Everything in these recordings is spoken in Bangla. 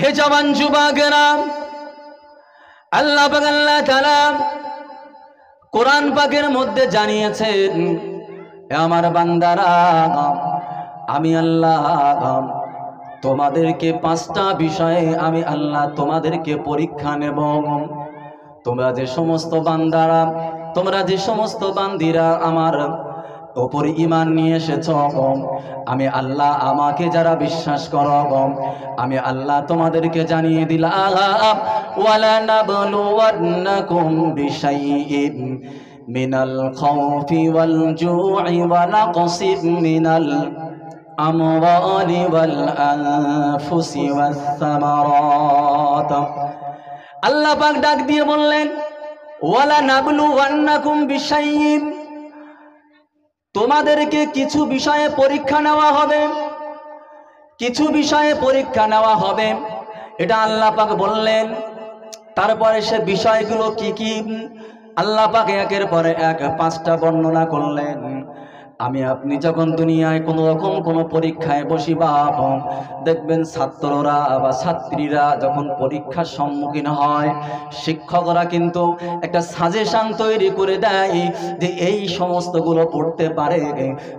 হে জবান যুবাগেরা আল্লাহ আল্লাহ তালাম কোরআন পাকের মধ্যে জানিয়েছেন আমার বান্দারা আমি আল্লাহ তোমাদেরকে পাঁচটা বিষয়ে আমি আল্লাহ তোমাদেরকে পরীক্ষা নেব তোমরা যে সমস্ত বান্দারা তোমরা যে সমস্ত বান্দিরা আমার ওপর ইমান নিয়ে এসেছ আমি আল্লাহ আমাকে যারা বিশ্বাস কর আমি আল্লাহ তোমাদেরকে জানিয়ে দিলাম ওয়ালা নাবলুওয়ান্নাকুম বিশাইইন মিনাল খাউফি ওয়াল জুই ওয়া নাকসিব মিনাল আমওয়ালি ওয়াল আনফুসি ওয়াস সামারাত আল্লাহ পাক ডাক দিয়ে বললেন ওয়ালা নাবলু নাবলুওয়ান্নাকুম বিশাইইন তোমাদেরকে কিছু বিষয়ে পরীক্ষা নেওয়া হবে কিছু বিষয়ে পরীক্ষা নেওয়া হবে এটা আল্লাহ পাক বললেন তারপরে সে বিষয়গুলো কি কি আল্লাহ পাক একের পরে এক পাঁচটা বর্ণনা করলেন আমি আপনি যখন দুনিয়ায় কোনো রকম কোনো পরীক্ষায় বসি বা দেখবেন ছাত্ররা বা ছাত্রীরা যখন পরীক্ষার সম্মুখীন হয় শিক্ষকরা কিন্তু একটা সাজেশান তৈরি করে দেয় যে এই সমস্তগুলো পড়তে পারে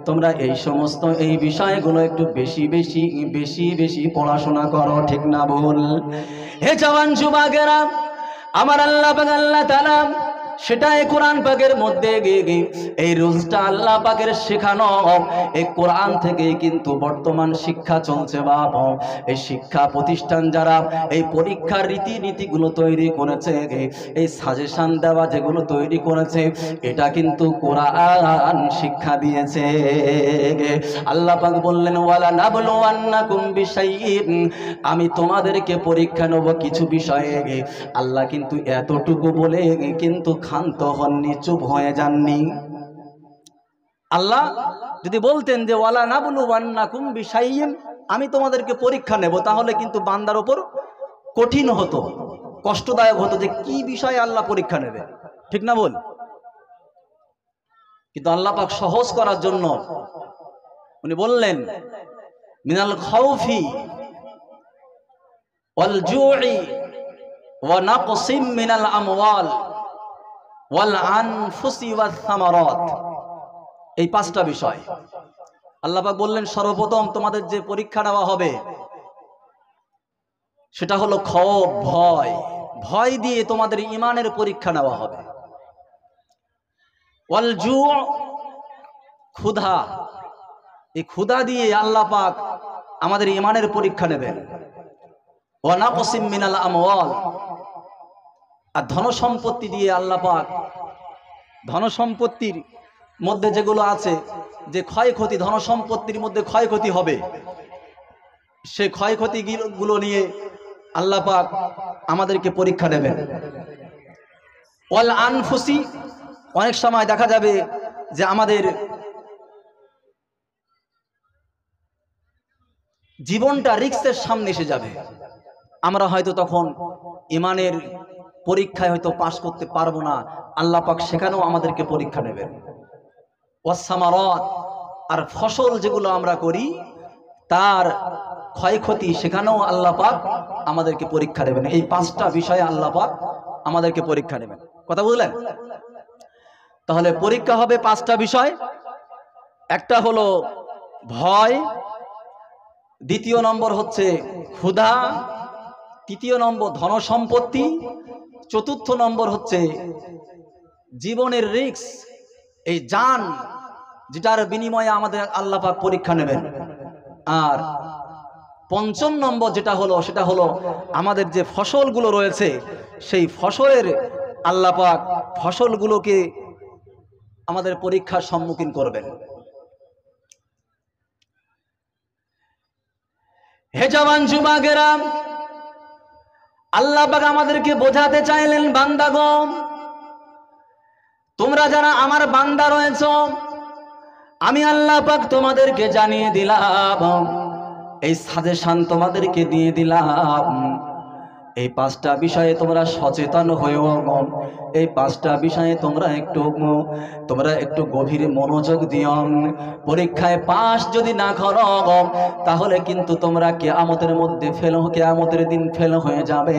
তোমরা এই সমস্ত এই বিষয়গুলো একটু বেশি বেশি বেশি বেশি পড়াশোনা করো ঠিক না ভুল হে জওয়ান যুবাগেরা আমার আল্লাহ আল্লাহ তালাম সেটাই কোরআন পাকের মধ্যে এই রুলসটা আল্লাহ পাকের শেখানো এই কোরআন থেকে কিন্তু বর্তমান শিক্ষা চলছে বাপ এই শিক্ষা প্রতিষ্ঠান যারা এই পরীক্ষার রীতিনীতিগুলো তৈরি করেছে এই সাজেশন দেওয়া যেগুলো তৈরি করেছে এটা কিন্তু কোরআন শিক্ষা দিয়েছে আল্লাহ পাক বললেন ওয়ালা না বলো আমি তোমাদেরকে পরীক্ষা নেব কিছু বিষয়ে আল্লাহ কিন্তু এতটুকু বলে কিন্তু ক্ষান্ত হননি চুপ হয়ে যাননি আল্লাহ যদি বলতেন যে ওয়ালা না নাবুলু ওয়ান্নাকুম বিশাইম আমি তোমাদেরকে পরীক্ষা নেব তাহলে কিন্তু বান্দার ওপর কঠিন হতো কষ্টদায়ক হতো যে কি বিষয়ে আল্লাহ পরীক্ষা নেবে ঠিক না বল কিন্তু আল্লাহ পাক সহজ করার জন্য উনি বললেন মিনাল খাউফি ওয়াল জুই ওয়া নাকসিম মিনাল আমওয়াল এই পাঁচটা বিষয় আল্লাহ বললেন সর্বপ্রথম তোমাদের যে পরীক্ষা নেওয়া হবে সেটা হলো ক্ষোভ ভয় ভয় দিয়ে তোমাদের ইমানের পরীক্ষা নেওয়া হবে ক্ষুধা এই ক্ষুধা দিয়ে আল্লাহ পাক আমাদের ইমানের পরীক্ষা নেবেন ওয়ানাকসিম মিনাল আমওয়াল আর ধন সম্পত্তি দিয়ে আল্লাপাক ধন সম্পত্তির মধ্যে যেগুলো আছে যে ক্ষয়ক্ষতি ধন সম্পত্তির মধ্যে ক্ষয়ক্ষতি হবে সে গুলো নিয়ে আল্লাপাক আমাদেরকে পরীক্ষা দেবেন ওয়াল আনফুসি অনেক সময় দেখা যাবে যে আমাদের জীবনটা রিক্সের সামনে এসে যাবে আমরা হয়তো তখন ইমানের পরীক্ষায় হয়তো পাশ করতে পারবো না আল্লাহ পাক সেখানেও আমাদেরকে পরীক্ষা নেবেন ওয়াসামারত আর ফসল যেগুলো আমরা করি তার ক্ষয়ক্ষতি সেখানেও আল্লাহ পাক আমাদেরকে পরীক্ষা দেবেন এই পাঁচটা বিষয়ে আল্লাহ পাক আমাদেরকে পরীক্ষা নেবেন কথা বুঝলেন তাহলে পরীক্ষা হবে পাঁচটা বিষয় একটা হলো ভয় দ্বিতীয় নম্বর হচ্ছে ক্ষুধা তৃতীয় নম্বর ধন সম্পত্তি চতুর্থ নম্বর হচ্ছে জীবনের রিক্স এই যান যেটার বিনিময়ে আমাদের আল্লাপাক পরীক্ষা নেবেন আর পঞ্চম নম্বর যেটা হলো সেটা হলো আমাদের যে ফসলগুলো রয়েছে সেই ফসলের আল্লাপাক ফসলগুলোকে আমাদের পরীক্ষার সম্মুখীন করবেন হে জওয়ান গেরাম আল্লাহ বাগ আমাদেরকে বোঝাতে চাইলেন বান্দাগম তোমরা যারা আমার বান্দা রয়েছ আমি আল্লাহ পাক তোমাদেরকে জানিয়ে দিলাম এই সাজেশান তোমাদেরকে দিয়ে দিলাম এই পাঁচটা বিষয়ে তোমরা সচেতন হয়েও এই পাঁচটা বিষয়ে তোমরা একটু তোমরা একটু গভীর মনোযোগ দিও পরীক্ষায় পাশ যদি না করো তাহলে কিন্তু তোমরা কেয়ামতের মধ্যে ফেল কেয়ামতের দিন ফেল হয়ে যাবে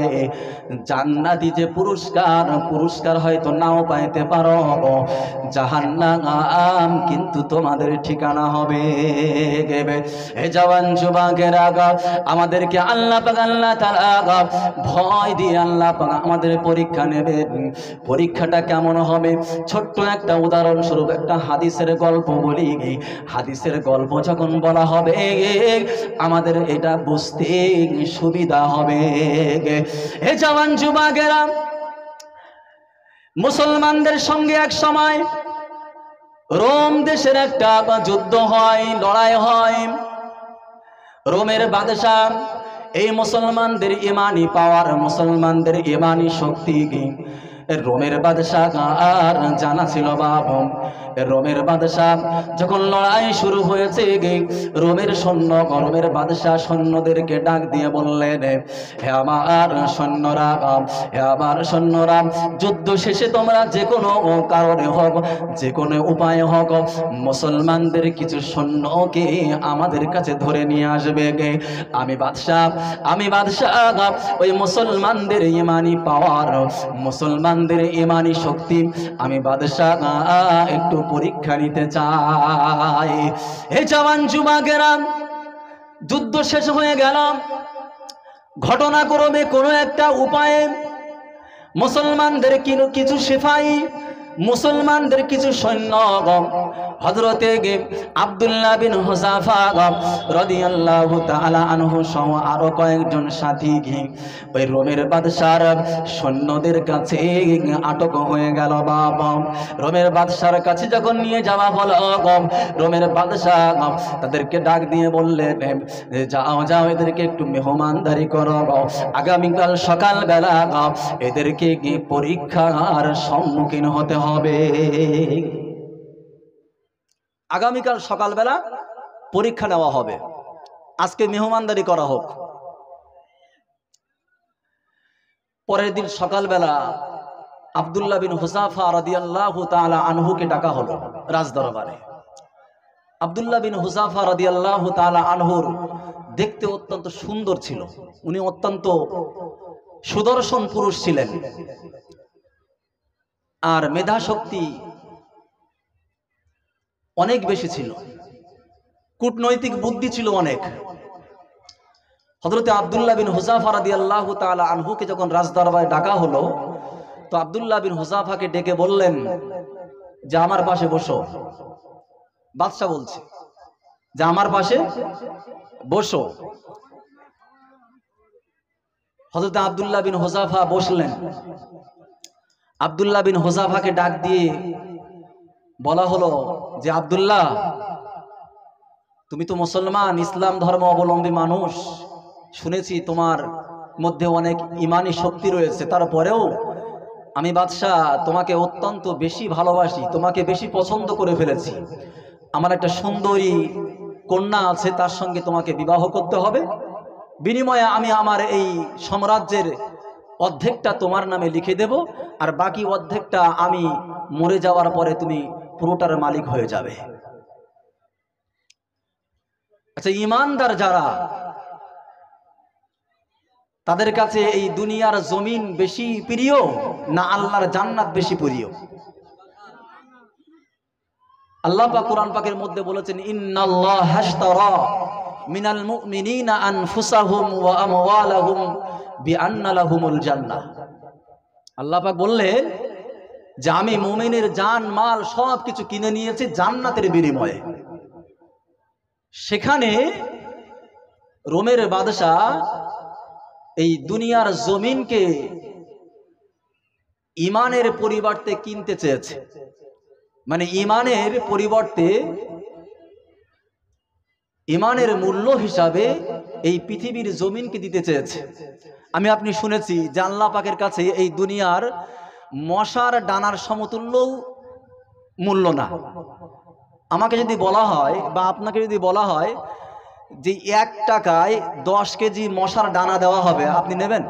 জান্নাতি যে পুরস্কার পুরস্কার হয়তো নাও পাইতে পারো জাহান্নাম কিন্তু তোমাদের ঠিকানা হবে গেবে জওয়ান জওয়ান যুবকেরা আমাদেরকে আল্লাহ আল্লাহ তার আগ ভয় দিয়ে আল্লাহ আমাদের পরীক্ষা নেবেন পরীক্ষাটা কেমন হবে ছোট্ট একটা উদাহরণস্বরূপ একটা হাদিসের গল্প বলি হাদিসের গল্প যখন বলা হবে আমাদের এটা বুঝতে সুবিধা হবে এ জওয়ান যুবাগেরা মুসলমানদের সঙ্গে এক সময় রোম দেশের একটা যুদ্ধ হয় লড়াই হয় রোমের বাদশাহ এই মুসলমানদের ইমানি পাওয়ার মুসলমানদের ইমানি শক্তি রোমের বাদশাহ আর জানা ছিল বাবম রোমের বাদশাহ যখন লড়াই শুরু হয়েছে গে রোমের সৈন্য গরমের বাদশাহ সৈন্যদেরকে ডাক দিয়ে বললেন হে আমার সৈন্যরা হে আমার সৈন্যরা যুদ্ধ শেষে তোমরা যে কোনো কারণে হোক যে কোনো উপায়ে হোক মুসলমানদের কিছু সৈন্যকে আমাদের কাছে ধরে নিয়ে আসবে গে আমি বাদশাহ আমি বাদশাহ ওই মুসলমানদের ইমানি পাওয়ার মুসলমানদের ইমানি শক্তি আমি বাদশাহ একটু পরীক্ষা নিতে চায় হে জওয়ান গেলাম যুদ্ধ শেষ হয়ে গেলাম ঘটনাক্রমে কোনো একটা উপায়ে মুসলমানদের কিছু সিফাই মুসলমানদের কিছু সৈন্য হজরতে গে আবদুল্লাহ বিন হোসাফা রদিয়াল্লাহ তালা আনহু সহ আরও কয়েকজন সাথী ঘি ওই রোমের বাদশার সৈন্যদের কাছে আটক হয়ে গেল বাবম রোমের বাদশার কাছে যখন নিয়ে যাওয়া গম রোমের বাদশাহ তাদেরকে ডাক দিয়ে বললেন যাও যাও এদেরকে একটু মেহমানদারি করো আগামীকাল সকালবেলা এদেরকে গিয়ে পরীক্ষার সম্মুখীন হতে হবে আগামীকাল সকালবেলা পরীক্ষা নেওয়া হবে আজকে মেহমানদারি করা হোক পরের দিন সকালবেলা আবদুল্লা বিন হুসাফা রাদিয়াল্লাহু তাআলা আনহুকে ডাকা হলো রাজদরবারে আবদুল্লা বিন হুসাফা রাদিয়াল্লাহু তাআলা আনহুর দেখতে অত্যন্ত সুন্দর ছিল উনি অত্যন্ত সুদর্শন পুরুষ ছিলেন আর মেধা শক্তি অনেক বেশি ছিল কূটনৈতিক বুদ্ধি ছিল অনেক হজরতে আবদুল্লাহ বিন হুজাফা রাদি আল্লাহ তালা আনহুকে যখন রাজদরবারে ডাকা হলো তো আবদুল্লাহ বিন হুজাফাকে ডেকে বললেন যে আমার পাশে বসো বাদশাহ বলছে যে আমার পাশে বসো হজরত আবদুল্লাহ বিন হোজাফা বসলেন আবদুল্লাহ বিন হোজাফাকে ডাক দিয়ে বলা হলো যে আবদুল্লাহ তুমি তো মুসলমান ইসলাম ধর্ম অবলম্বী মানুষ শুনেছি তোমার মধ্যে অনেক ইমানি শক্তি রয়েছে তারপরেও আমি বাদশাহ তোমাকে অত্যন্ত বেশি ভালোবাসি তোমাকে বেশি পছন্দ করে ফেলেছি আমার একটা সুন্দরী কন্যা আছে তার সঙ্গে তোমাকে বিবাহ করতে হবে বিনিময়ে আমি আমার এই সাম্রাজ্যের অর্ধেকটা তোমার নামে লিখে দেব আর বাকি অর্ধেকটা আমি মরে যাওয়ার পরে তুমি পুরোটার মালিক হয়ে যাবে আচ্ছা ইমানদার যারা তাদের কাছে এই দুনিয়ার জমিন বেশি প্রিয় না আল্লাহর জান্নাত বেশি প্রিয় আল্লাহ পাক কোরআন পাকের মধ্যে বলেছেন ইন্নাল্লাহ হাশতারা মিনাল মুমিনিনা আনফুসাহুম ওয়া আমওয়ালাহুম বিআন্না লাহুমুল জান্নাহ আল্লাহ পাক বললেন যে আমি মোমেনের যান মাল সব কিছু কিনে নিয়েছি জান্নাতের বিনিময়ে সেখানে রোমের বাদশাহ এই দুনিয়ার জমিনকে ইমানের পরিবর্তে কিনতে চেয়েছে মানে ইমানের পরিবর্তে ইমানের মূল্য হিসাবে এই পৃথিবীর জমিনকে দিতে চেয়েছে আমি আপনি শুনেছি জানলা পাকের কাছে এই দুনিয়ার মশার ডানার সমতুল্যও মূল্য না আমাকে যদি বলা হয় বা আপনাকে যদি বলা হয় যে এক টাকায় দশ কেজি মশার ডানা দেওয়া হবে আপনি নেবেন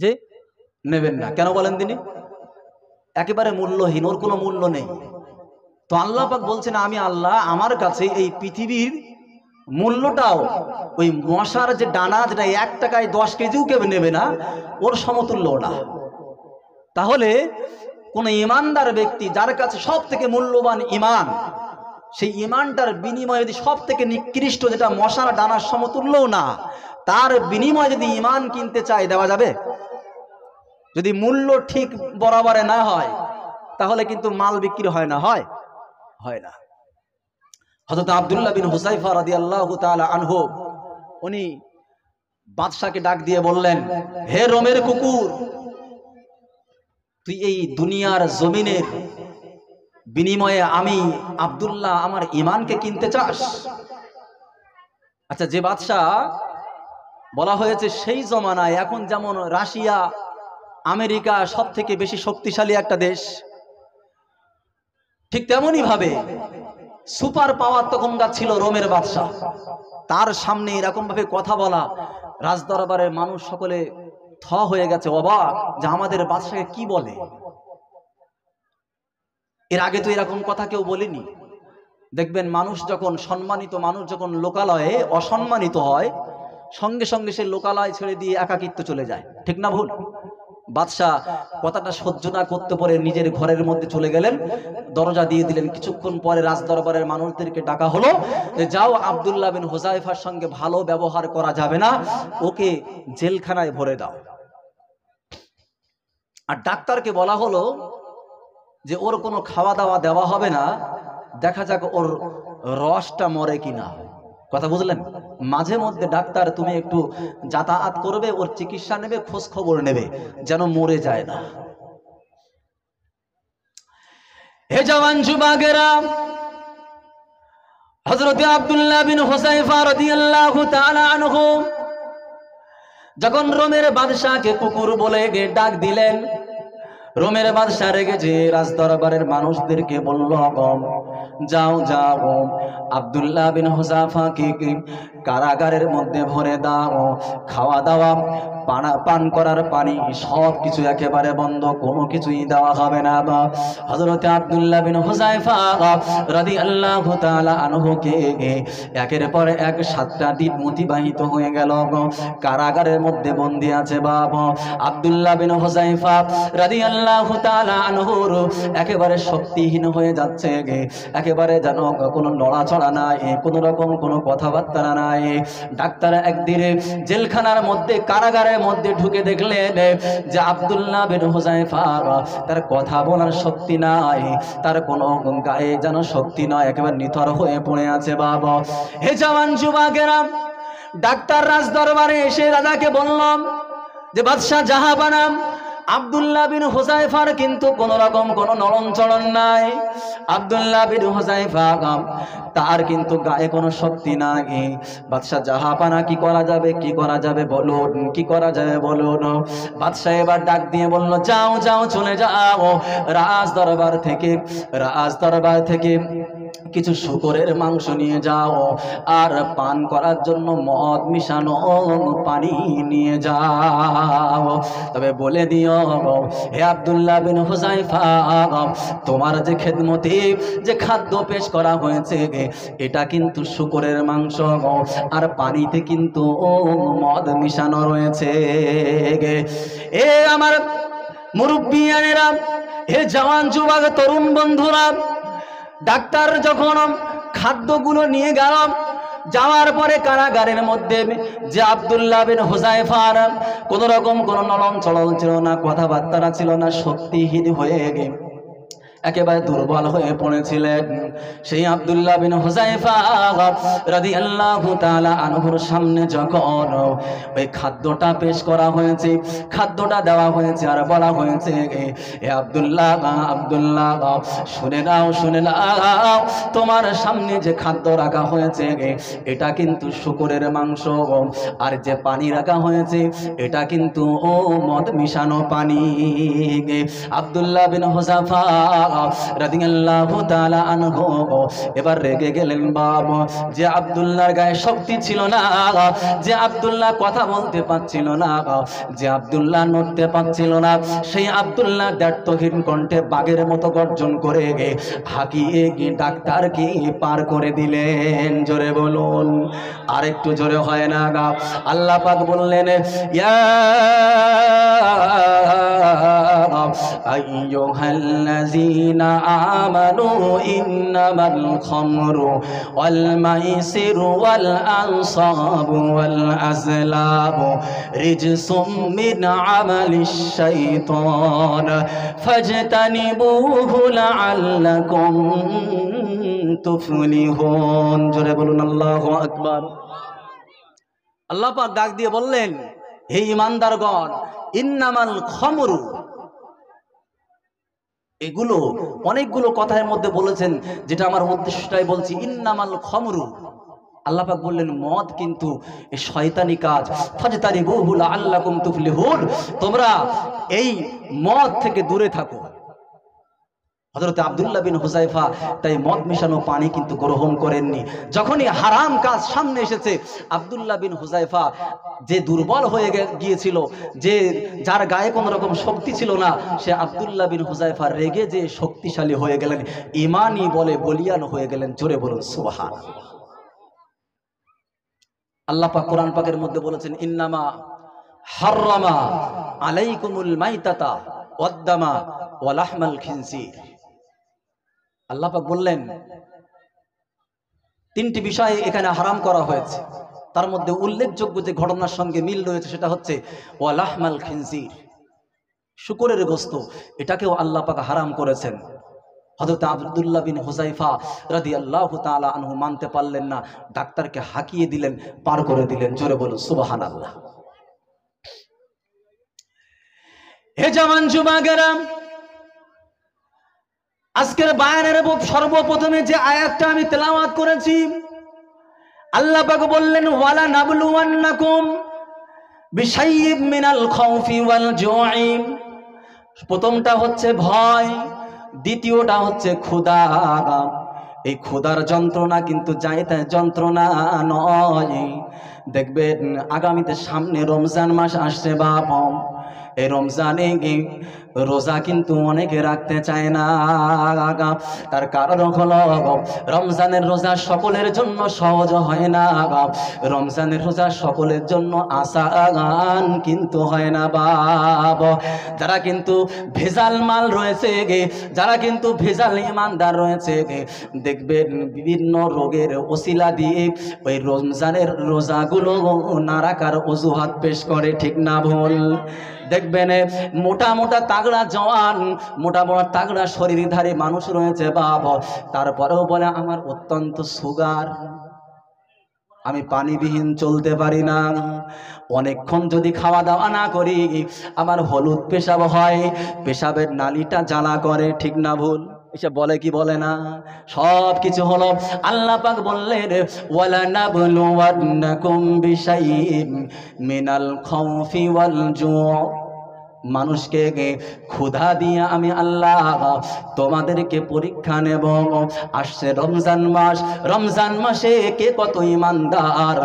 যে নেবেন না কেন বলেন তিনি একেবারে মূল্যহীন ওর কোনো মূল্য নেই তো আল্লাহ পাক বলছেন আমি আল্লাহ আমার কাছে এই পৃথিবীর মূল্যটাও ওই মশার যে ডানা যেটা এক টাকায় দশ কেজিও কেউ নেবে না ওর সমতুল্য না তাহলে কোন ইমানদার ব্যক্তি যার কাছে সব থেকে মূল্যবান ইমান সেই ইমানটার বিনিময়ে যদি সব থেকে নিকৃষ্ট যেটা মশার ডানার সমতুল্য না তার বিনিময়ে যদি ইমান কিনতে চায় দেওয়া যাবে যদি মূল্য ঠিক বরাবরে না হয় তাহলে কিন্তু মাল বিক্রি হয় না হয় হয় না হজরত আবদুল্লাহ বিন হুসাইফা রাদি আল্লাহ আনহু উনি বাদশাকে ডাক দিয়ে বললেন হে রোমের কুকুর তুই এই দুনিয়ার জমিনের বিনিময়ে আমি আবদুল্লাহ আমার ইমানকে কিনতে চাস আচ্ছা যে বাদশাহ বলা হয়েছে সেই জমানায় এখন যেমন রাশিয়া আমেরিকা সব থেকে বেশি শক্তিশালী একটা দেশ ঠিক তেমনইভাবে সুপার পাওয়ার তখনকার ছিল রোমের বাদশাহ তার সামনে এরকমভাবে কথা বলা রাজদরবারের মানুষ সকলে থ হয়ে গেছে অবাক যে আমাদের বাদশাকে কি বলে এর আগে তো এরকম কথা কেউ বলেনি দেখবেন মানুষ যখন সম্মানিত মানুষ যখন লোকালয়ে অসম্মানিত হয় সঙ্গে সঙ্গে সে লোকালয় ছেড়ে দিয়ে একাকিত্ব চলে যায় ঠিক না ভুল বাদশাহ কথাটা সহ্য না করতে পারে নিজের ঘরের মধ্যে চলে গেলেন দরজা দিয়ে দিলেন কিছুক্ষণ পরে রাজ দরবারের মানুষদেরকে ডাকা হলো যে যাও আবদুল্লাহ বিন হোজাইফার সঙ্গে ভালো ব্যবহার করা যাবে না ওকে জেলখানায় ভরে দাও আর ডাক্তারকে বলা হলো যে ওর কোনো খাওয়া দাওয়া দেওয়া হবে না দেখা যাক ওর রসটা মরে কিনা কথা বুঝলেন মাঝে মধ্যে ডাক্তার তুমি একটু যাতায়াত করবে ওর চিকিৎসা নেবে খোঁজ খবর নেবে যেন মরে যায় না হে জওয়ান যুবাগেরা হজরতে আব্দুল্লাহ বিন হুসাইফা রাদিয়াল্লাহু তাআলা আনহু যখন রোমের বাদশাকে কুকুর বলে ডাক দিলেন রোমের বাদশাহ যে রাজ দরবারের মানুষদেরকে বলল যাও যাও আবদুল্লাহ বিন হোসাফাকে কারাগারের মধ্যে ভরে দাও খাওয়া দাওয়া পানা পান করার পানি সব কিছু একেবারে বন্ধ কোনো কিছুই দেওয়া হবে না বা হজরতে আবদুল্লাহ বিন হোসাইফা রাদি আল্লাহ আনহকে একের পর এক সাতটা দিন অতিবাহিত হয়ে গেল কারাগারের মধ্যে বন্দি আছে বাবা আবদুল্লাহ বিন হোসাইফা রাদি আল্লাহ একেবারে শক্তিহীন হয়ে যাচ্ছে একেবারে যেন কোনো নড়াচড়া নাই কোনো রকম কোনো কথাবার্তা নাই ডাক্তার একদিনে জেলখানার মধ্যে কারাগারের মধ্যে ঢুকে দেখলেন যে আবদুল্লাহ বিন হুজাইফা তার কথা বলার শক্তি নাই তার কোনো গায়ে যেন শক্তি নয় একেবারে নিথর হয়ে পড়ে আছে বাবা হে জওয়ান গেরাম ডাক্তার রাজ দরবারে এসে রাজাকে বললাম যে বাদশাহ জাহাবানাম আবদুল্লাহ বিন হোসাইফার কিন্তু কোন রকম কোন নরম চড়ন নাই আবদুল্লাহ বিন হোসাইফা তার কিন্তু গায়ে কোনো শক্তি নাই বাদশাহ জাহাপানা কি করা যাবে কি করা যাবে বলুন কি করা যাবে বলুন বাদশাহ এবার ডাক দিয়ে বলল যাও যাও চলে যাও রাজ দরবার থেকে রাজ দরবার থেকে কিছু শুকরের মাংস নিয়ে যাও আর পান করার জন্য মদ মিশানো পানি নিয়ে যাও তবে বলে দিও হে আবদুল্লাহ বিন হুসাইফা তোমার যে খেদমতি যে খাদ্য পেশ করা হয়েছে এটা কিন্তু শুকরের মাংস আর পানিতে কিন্তু মদ মিশানো রয়েছে এ আমার মুরব্বিয়ানেরা হে জওয়ান যুবক তরুণ বন্ধুরা ডাক্তার যখন খাদ্যগুলো নিয়ে গেলাম যাওয়ার পরে কারাগারের মধ্যে যে আবদুল্লাহ বিন হুজাইফার কোনো রকম কোনো নলম চলন ছিল না কথাবার্তা ছিল না শক্তিহীন হয়ে গেছে একেবারে দুর্বল হয়ে পড়েছিলেন সেই আবদুল্লাহ বিন হুজাইফা রাদি আল্লাহ আনহুর সামনে যখন ওই খাদ্যটা পেশ করা হয়েছে খাদ্যটা দেওয়া হয়েছে আর বলা হয়েছে এ আবদুল্লাহ আবদুল্লাহ শুনে নাও শুনে নাও তোমার সামনে যে খাদ্য রাখা হয়েছে এটা কিন্তু শুকুরের মাংস আর যে পানি রাখা হয়েছে এটা কিন্তু ও মদ মিশানো পানি আবদুল্লাহ বিন হোজাফা এবার রেগে গেলেন বাপ যে আব্দুল্লাহর গায়ে শক্তি ছিল না যে আব্দুল্লাহ কথা বলতে পারছিল না যে আব্দুল্লাহ নড়তে পারছিল না সেই আব্দুল্লাহ দ্বার্থহীন কণ্ঠে বাঘের মতো গর্জন করে হাকিয়ে গিয়ে ডাক্তারকে পার করে দিলেন জোরে বলুন আর একটু জোরে হয় না গা আল্লাহ পাক বললেন ইয়া আইয়ুহাল্লাযী الذين آمنوا إنما الخمر والميسر والأنصاب والأزلاب رجس من عمل الشيطان فاجتنبوه لعلكم تفلحون جرب الله أكبر الله পাক ডাক দিয়ে বললেন হে ইমানদারগণ ইন্নামাল খমরু এগুলো অনেকগুলো কথার মধ্যে বলেছেন যেটা আমার উদ্দেশ্যটাই বলছি ইন্নামাল খমরু আল্লাপাক বললেন মদ কিন্তু শয়তানি কাজ ফাজতারি বহুল আল্লাহ হুল তোমরা এই মদ থেকে দূরে থাকো হজরত আবদুল্লাহ বিন হুজাইফা তাই মদ মিশানো পানি কিন্তু গ্রহণ করেননি যখনই হারাম কাজ সামনে এসেছে আবদুল্লাহ বিন হুজাইফা যে দুর্বল হয়ে গিয়েছিল যে যার গায়ে কোনো রকম শক্তি ছিল না সে আবদুল্লাহ বিন হুজাইফা রেগে যে শক্তিশালী হয়ে গেলেন ইমানই বলে বলিয়ান হয়ে গেলেন জোরে বলুন সুবাহান আল্লাহ পাক কোরআন পাকের মধ্যে বলেছেন ইন্নামা হাররামা আলাইকুমুল মাইতাতা ওয়াদ্দামা ওয়ালাহমাল খিনসির আল্লাপাক বললেন তিনটি বিষয় এখানে হারাম করা হয়েছে তার মধ্যে উল্লেখযোগ্য যে ঘটনার সঙ্গে মিল রয়েছে সেটা হচ্ছে ওয়ালাহমাল খিনজির শুকুরের গোস্ত এটাকেও আল্লাপাক হারাম করেছেন হজরত আবদুল্লাহ বিন হুজাইফা রাদি আল্লাহ তালা আনহু মানতে পারলেন না ডাক্তারকে হাঁকিয়ে দিলেন পার করে দিলেন জোরে বলুন সুবাহান আল্লাহ হে জামান জুমা গেরাম আজকের বায়ানের সর্বপ্রথমে যে আয়াতটা আমি তেলাওয়াত করেছি আল্লাহ পাক বললেন ওয়ালা নাবলুয়ান্নাকুম বিশাইব মিনাল খাউফি ওয়াল জুই প্রথমটা হচ্ছে ভয় দ্বিতীয়টা হচ্ছে ক্ষুধা এই ক্ষুধার যন্ত্রণা কিন্তু যাইতে যন্ত্রণা নয় দেখবেন আগামীতে সামনে রমজান মাস আসছে বাপ এই রমজানে রোজা কিন্তু অনেকে রাখতে চায় না তার কারণ হলো রমজানের রোজা সকলের জন্য সহজ হয় না রমজানের রোজা সকলের জন্য আশা গান কিন্তু হয় না বাব যারা কিন্তু ভেজাল মাল রয়েছে গে যারা কিন্তু ভেজাল ইমানদার রয়েছে গে দেখবেন বিভিন্ন রোগের ওসিলা দিয়ে ওই রমজানের রোজাগুলো নারাকার অজুহাত পেশ করে ঠিক না ভুল দেখবেন মোটা মোটা তাগড়া জওয়ান মোটা মোটা তাগড়া ধারে মানুষ রয়েছে বাপ তারপরেও বলে আমার অত্যন্ত সুগার আমি পানিবিহীন চলতে পারি না অনেকক্ষণ যদি খাওয়া দাওয়া না করি আমার হলুদ পেশাব হয় পেশাবের নালিটা জ্বালা করে ঠিক না ভুল এসব বলে কি বলে না সব কিছু হলো আল্লাহ পাক বললেন ওয়ালা ওয়ান্নাকুম বিশাইইন মিনাল খাউফি ওয়াল জু' মানুষকে ক্ষুধা দিয়ে আমি আল্লাহ তোমাদেরকে পরীক্ষা নেব আসছে রমজান মাস রমজান মাসে কে কত ইমানদার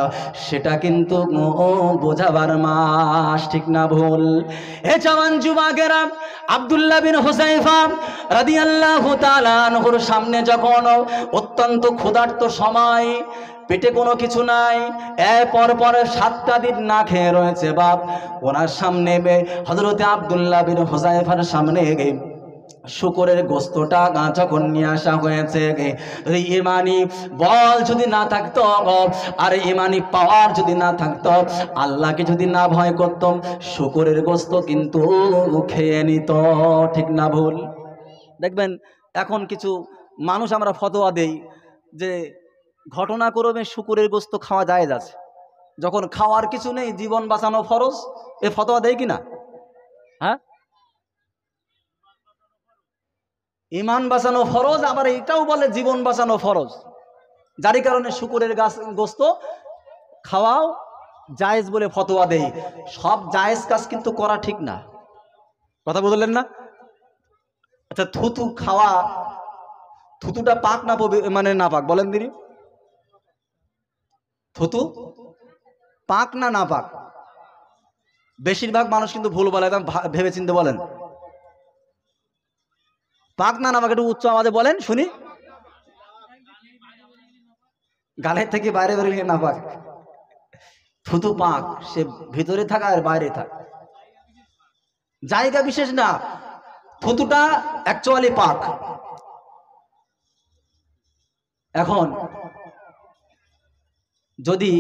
সেটা কিন্তু বোঝাবার মাস ঠিক না ভুল এ জওয়ান যুবাগেরা আবদুল্লা বিন হোসাইফা রাদি আল্লাহ সামনে যখন অত্যন্ত ক্ষুধার্ত সময় পেটে কোনো কিছু নাই এরপর পরে সাতটা দিন না খেয়ে রয়েছে বাপ ওনার সামনে হজরতে আবদুল্লাহ বিন হোজাইফার সামনে শুকরের গোস্তটা যখন নিয়ে আসা হয়েছে ইমানি বল যদি না থাকতো আর ইমানি পাওয়ার যদি না থাকতো আল্লাহকে যদি না ভয় করতম শুকরের গোস্ত কিন্তু খেয়ে নিত ঠিক না ভুল দেখবেন এখন কিছু মানুষ আমরা ফতোয়া দেই যে ঘটনাক্রমে শুকুরের গোস্ত খাওয়া যায় যাচ্ছে যখন খাওয়ার কিছু নেই জীবন বাঁচানো ফরজ এ ফতোয়া দেয় কিনা হ্যাঁ ইমান বাঁচানো ফরজ আবার এটাও বলে জীবন বাঁচানো ফরজ যারই কারণে শুকুরের গাছ গোস্ত খাওয়াও জায়েজ বলে ফতোয়া দেই সব জায়েজ কাজ কিন্তু করা ঠিক না কথা বললেন না আচ্ছা থুতু খাওয়া থুতুটা পাক না মানে না পাক বলেন দিদি থুতু পাক না না পাক বেশিরভাগ মানুষ কিন্তু ভুল বলে একদম ভেবে চিনতে বলেন পাক না না পাক একটু উচ্চ আমাদের বলেন শুনি গালের থেকে বাইরে বেরোলে না পাক থুতু পাক সে ভিতরে থাক আর বাইরে থাক জায়গা বিশেষ না থুতুটা অ্যাকচুয়ালি পাক এখন যদি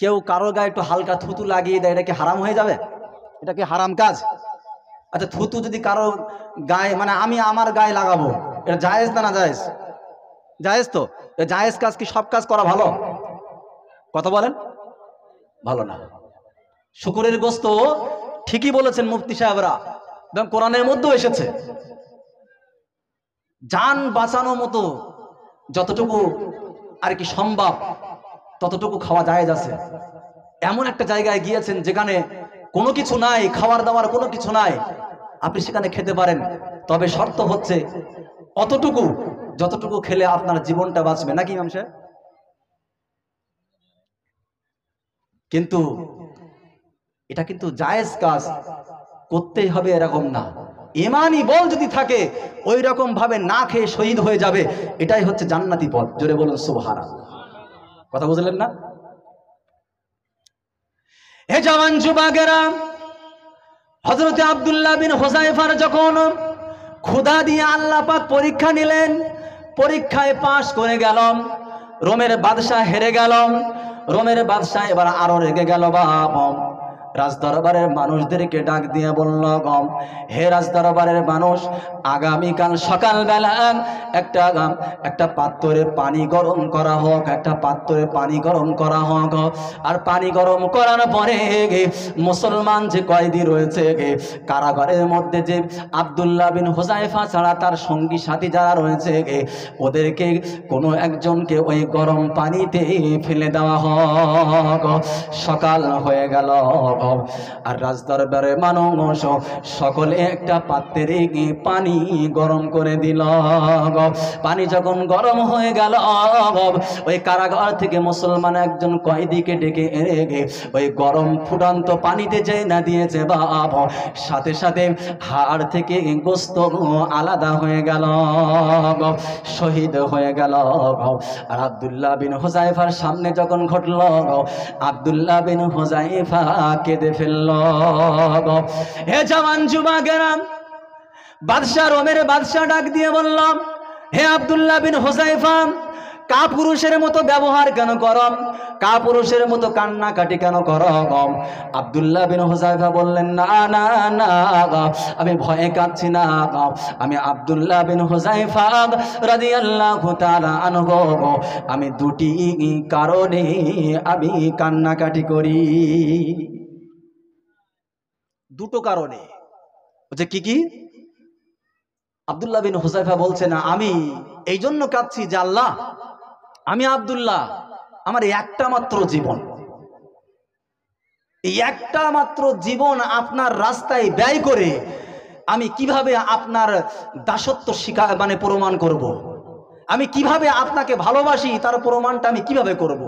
কেউ কারো গায়ে একটু হালকা থুতু লাগিয়ে দেয় এটা কি হারাম হয়ে যাবে এটা কি হারাম কাজ আচ্ছা থুতু যদি কারো গায়ে মানে আমি আমার গায়ে লাগাবো এটা জায়েজ না না জায়েজ জায়েজ তো জায়েজ কাজ কি সব কাজ করা ভালো কথা বলেন ভালো না শুকুরের গোস্ত ঠিকই বলেছেন মুফতি সাহেবরা এবং কোরআনের মধ্যেও এসেছে যান বাঁচানো মতো যতটুকু আর কি সম্ভব ততটুকু খাওয়া জায়েজ আছে এমন একটা জায়গায় গিয়েছেন যেখানে কোনো কিছু নাই খাওয়ার দাওয়ার কোনো কিছু নাই আপনি সেখানে খেতে পারেন তবে শর্ত হচ্ছে অতটুকু যতটুকু খেলে আপনার জীবনটা বাঁচবে নাকি ইমাম কিন্তু এটা কিন্তু জায়েজ কাজ করতেই হবে এরকম না এমানই বল যদি থাকে ওই রকম ভাবে না খেয়ে শহীদ হয়ে যাবে এটাই হচ্ছে জান্নাতি পথ জোরে বলুন সুহারা কথা বুঝলেন না হে জওয়ান যুবাগেরা হজরত আবদুল্লাহ বিন হোসাইফার যখন ক্ষুধা দিয়ে আল্লাহ পাক পরীক্ষা নিলেন পরীক্ষায় পাশ করে গেলাম রোমের বাদশাহ হেরে গেলাম রোমের বাদশাহ এবার আরো রেগে গেল বাপ রাজদরবারের মানুষদেরকে ডাক দিয়ে বলল গম হে রাজদরবারের মানুষ আগামীকাল সকালবেলা একটা একটা পাত্রে পানি গরম করা হোক একটা পাত্রে পানি গরম করা হোক আর পানি গরম করার পরে মুসলমান যে কয়েদি রয়েছে কারাগারের মধ্যে যে আবদুল্লাহ বিন হোজাইফা ছাড়া তার সঙ্গী সাথী যারা রয়েছে ওদেরকে কোনো একজনকে ওই গরম পানিতে ফেলে দেওয়া হোক সকাল হয়ে গেল আর রাজদরবারে মানুষ সকলে একটা পাত্রে গিয়ে পানি গরম করে দিল পানি যখন গরম হয়ে গেল ওই কারাগার থেকে মুসলমান একজন কয়েদিকে ডেকে এনে গে ওই গরম ফুটান্ত পানিতে যে না দিয়েছে বাব সাথে সাথে হাড় থেকে গোস্ত আলাদা হয়ে গেল শহীদ হয়ে গেল আর আবদুল্লাহ বিন হোজাইফার সামনে যখন ঘটল আবদুল্লাহ বিন হোজাইফাকে বেঁধে ফেলল হে জওয়ান গেরাম বাদশাহ রোমের বাদশাহ ডাক দিয়ে বললাম হে আবদুল্লাহ বিন হোসাইফা কাপুরুষের মতো ব্যবহার কেন করম কাপুরুষের মতো কান্নাকাটি কেন করম আবদুল্লাহ বিন হোসাইফা বললেন না না না আমি ভয়ে কাঁদছি না আমি আবদুল্লাহ বিন হোসাইফা রাজি আল্লাহ আনগ আমি দুটি কারণে আমি কান্নাকাটি করি দুটো কারণে যে কি কি আবদুল্লাহ বিন হুসাইফা বলছে না আমি এই জন্য কাঁদছি যে আল্লাহ আমি আবদুল্লাহ আমার একটা মাত্র জীবন একটা মাত্র জীবন আপনার রাস্তায় ব্যয় করে আমি কিভাবে আপনার দাসত্ব শিকার মানে প্রমাণ করব। আমি কিভাবে আপনাকে ভালোবাসি তার প্রমাণটা আমি কিভাবে করব।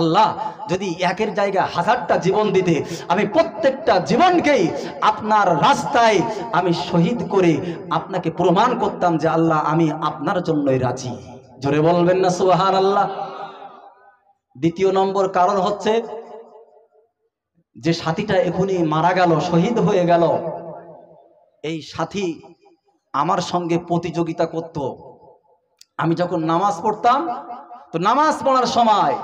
আল্লাহ যদি একের জায়গায় হাজারটা জীবন দিতে আমি প্রত্যেকটা জীবনকেই আপনার রাস্তায় আমি শহীদ করে আপনাকে প্রমাণ করতাম যে আল্লাহ আমি আপনার জন্যই রাজি জোরে বলবেন না সুহার আল্লাহ দ্বিতীয় নম্বর কারণ হচ্ছে যে সাথীটা এখনই মারা গেল শহীদ হয়ে গেল এই সাথী আমার সঙ্গে প্রতিযোগিতা করতো আমি যখন নামাজ পড়তাম তো নামাজ পড়ার সময়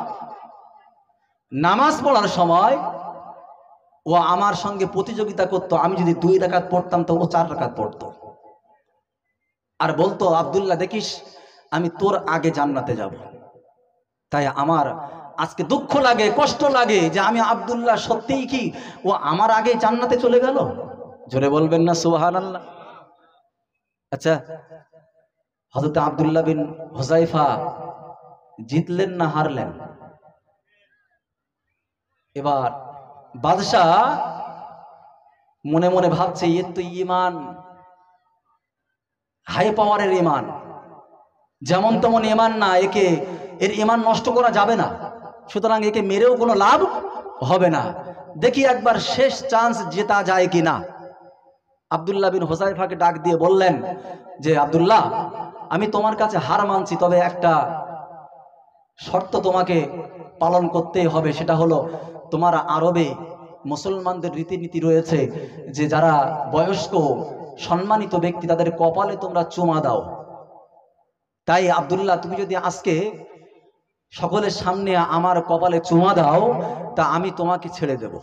নামাজ পড়ার সময় ও আমার সঙ্গে প্রতিযোগিতা করতো আমি যদি দুই রাকাত পড়তাম তো ও চার রাকাত পড়তো আর বলতো আবদুল্লাহ দেখিস আমি তোর আগে জান্নাতে যাব তাই আমার আজকে দুঃখ লাগে কষ্ট লাগে যে আমি আবদুল্লাহ সত্যিই কি ও আমার আগে জান্নাতে চলে গেল জোরে বলবেন না সুবাহ আল্লাহ আচ্ছা হজরত আবদুল্লাহ বিন হোসাইফা জিতলেন না হারলেন এবার বাদশাহ মনে মনে ভাবছে এর তো ইমান হাই পাওয়ারের ইমান যেমন তেমন ইমান না একে এর ইমান নষ্ট করা যাবে না সুতরাং একে মেরেও কোনো লাভ হবে না দেখি একবার শেষ চান্স জেতা যায় কি না আবদুল্লাহ বিন হোসাইফাকে ডাক দিয়ে বললেন যে আবদুল্লাহ আমি তোমার কাছে হার মানছি তবে একটা শর্ত তোমাকে পালন করতে হবে সেটা হলো তোমার আরবে মুসলমানদের রীতিনীতি রয়েছে যে যারা বয়স্ক সম্মানিত ব্যক্তি তাদের কপালে তোমরা চুমা দাও তাই আবদুল্লাহ তুমি যদি আজকে সকলের সামনে আমার কপালে চুমা দাও তা আমি তোমাকে ছেড়ে দেব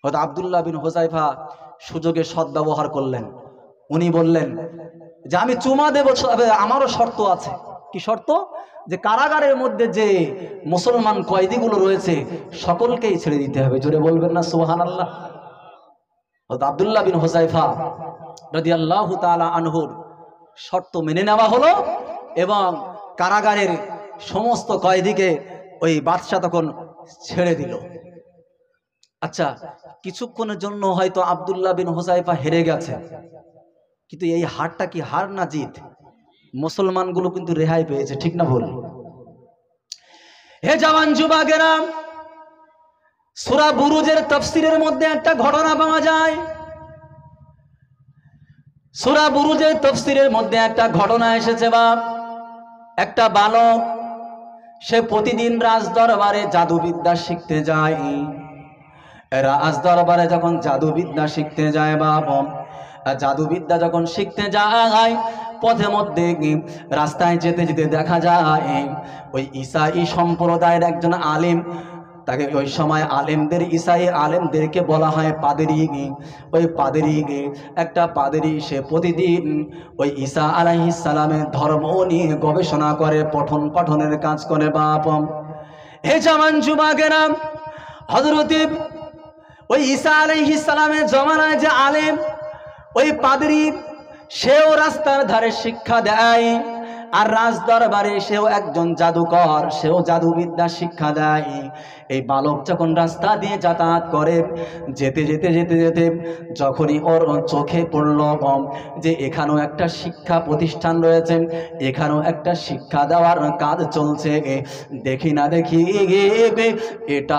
হয়তো আবদুল্লাহ বিন হোজাইফা সুযোগে সদ্ব্যবহার করলেন উনি বললেন যে আমি চুমা দেব আমারও শর্ত আছে কি শর্ত যে কারাগারের মধ্যে যে মুসলমান কয়েদিগুলো রয়েছে সকলকেই ছেড়ে দিতে হবে জোরে বলবেন না সোহান আল্লাহ আবদুল্লাহ বিন হোসাইফা রদি আল্লাহ তালা আনহুর শর্ত মেনে নেওয়া হলো এবং কারাগারের সমস্ত কয়েদিকে ওই বাদশাহ তখন ছেড়ে দিল আচ্ছা কিছুক্ষণের জন্য হয়তো আবদুল্লাহ বিন হোসাইফা হেরে গেছে কিন্তু এই হারটা কি হার না জিত মুসলমানগুলো কিন্তু রেহাই পেয়েছে ঠিক না ভুল হে জামান যুবাগেরাম সুরা বুরুজের তফসিরের মধ্যে একটা ঘটনা পাওয়া যায় সুরা বুরুজের তফসিরের মধ্যে একটা ঘটনা এসেছে বাপ একটা বালক সে প্রতিদিন রাজ দরবারে জাদুবিদ্যা শিখতে যায় রাজ দরবারে যখন জাদুবিদ্যা শিখতে যায় বাপ জাদুবিদ্যা যখন শিখতে যায় পথে মধ্যে রাস্তায় যেতে যেতে দেখা যায় ওই ইসাই সম্প্রদায়ের একজন আলিম তাকে ওই সময় আলেমদের ইসাই আলেমদেরকে বলা হয় পাদেরি ওই পাদেরি একটা পাদেরি সে প্রতিদিন ওই ঈসা আলাইসালামের ধর্ম নিয়ে গবেষণা করে পঠন পাঠনের কাজ করে বাপম হে জামান গেরাম হজরতিব ওই ইসা আলাইহিসালামের জমানায় যে আলেম ওই পাদরি সেও রাস্তার ধারে শিক্ষা দেয় আর রাজদরবারে সেও একজন জাদুকর সেও জাদুবিদ্যা শিক্ষা দেয় এই বালক যখন রাস্তা দিয়ে যাতায়াত করে যেতে যেতে যেতে যেতে যখনই ওর চোখে পড়ল যে এখানেও একটা শিক্ষা প্রতিষ্ঠান রয়েছে এখানেও একটা শিক্ষা দেওয়ার কাজ চলছে দেখি না দেখি এটা